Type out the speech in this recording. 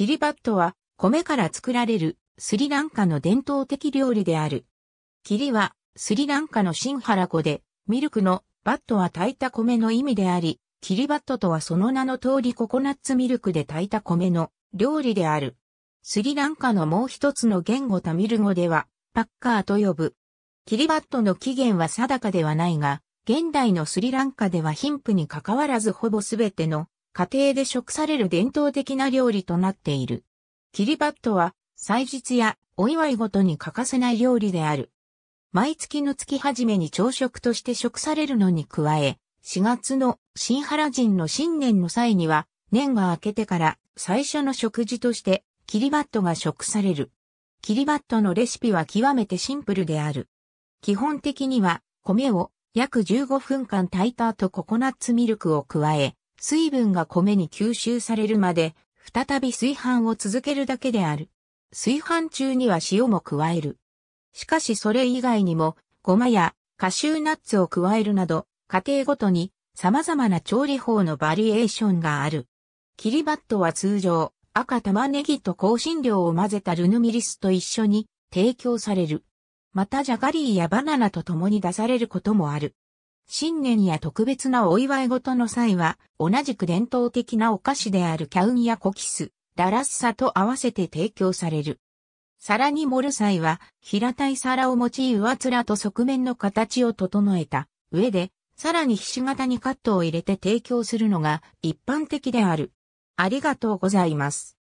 キリバットは米から作られるスリランカの伝統的料理である。キリはスリランカのシンハラ湖でミルクのバットは炊いた米の意味であり、キリバットとはその名の通りココナッツミルクで炊いた米の料理である。スリランカのもう一つの言語タミル語ではパッカーと呼ぶ。キリバットの起源は定かではないが、現代のスリランカでは貧富に関わらずほぼすべての家庭で食される伝統的な料理となっている。キリバットは、祭日やお祝いごとに欠かせない料理である。毎月の月初めに朝食として食されるのに加え、4月の新原人の新年の際には、年が明けてから最初の食事としてキリバットが食される。キリバットのレシピは極めてシンプルである。基本的には米を約15分間炊いた後ココナッツミルクを加え、水分が米に吸収されるまで、再び炊飯を続けるだけである。炊飯中には塩も加える。しかしそれ以外にも、ごまやカシューナッツを加えるなど、家庭ごとに様々な調理法のバリエーションがある。キリバットは通常、赤玉ねぎと香辛料を混ぜたルヌミリスと一緒に提供される。またジャガリーやバナナと共に出されることもある。新年や特別なお祝い事の際は、同じく伝統的なお菓子であるキャウンやコキス、ララッサと合わせて提供される。皿に盛る際は、平たい皿を用い上面と側面の形を整えた上で、さらにひし形にカットを入れて提供するのが一般的である。ありがとうございます。